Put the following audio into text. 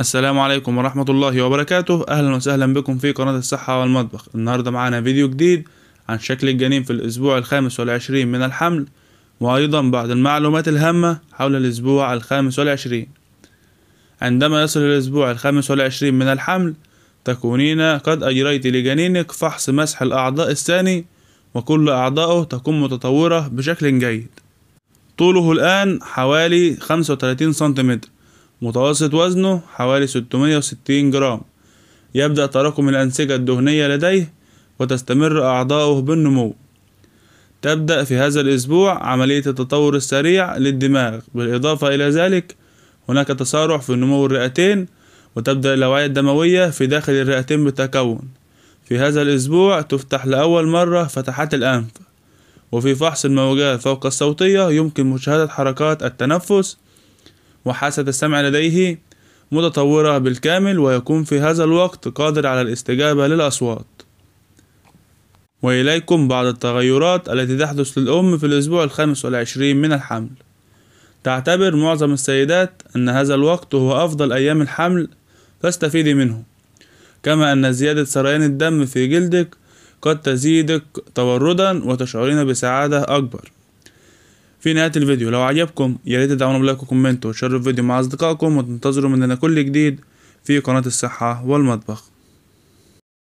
السلام عليكم ورحمة الله وبركاته أهلا وسهلا بكم في قناة الصحة والمطبخ النهاردة معانا فيديو جديد عن شكل الجنين في الأسبوع الخامس والعشرين من الحمل وأيضا بعض المعلومات الهامة حول الأسبوع الخامس والعشرين عندما يصل الأسبوع الخامس والعشرين من الحمل تكونين قد أجريت لجنينك فحص مسح الأعضاء الثاني وكل أعضائه تكون متطورة بشكل جيد طوله الآن حوالي 35 سنتيمتر متوسط وزنه حوالي 660 جرام يبدأ تراكم الأنسجة الدهنية لديه وتستمر أعضاؤه بالنمو تبدأ في هذا الأسبوع عملية التطور السريع للدماغ بالإضافة إلى ذلك هناك تسارع في نمو الرئتين وتبدأ الأوعية الدموية في داخل الرئتين بالتكون في هذا الأسبوع تفتح لأول مرة فتحات الأنف وفي فحص الموجات فوق الصوتية يمكن مشاهدة حركات التنفس وحاسة السمع لديه متطورة بالكامل ويكون في هذا الوقت قادر على الاستجابة للأصوات وإليكم بعض التغيرات التي تحدث للأم في الأسبوع الخامس والعشرين من الحمل تعتبر معظم السيدات أن هذا الوقت هو أفضل أيام الحمل فاستفيدي منه كما أن زيادة سريان الدم في جلدك قد تزيدك توردا وتشعرين بسعادة أكبر في نهاية الفيديو لو عجبكم ياريت تدعمونا بلايك وكومنت وتشاركوا الفيديو مع أصدقائكم وتنتظروا مننا كل جديد في قناة الصحة والمطبخ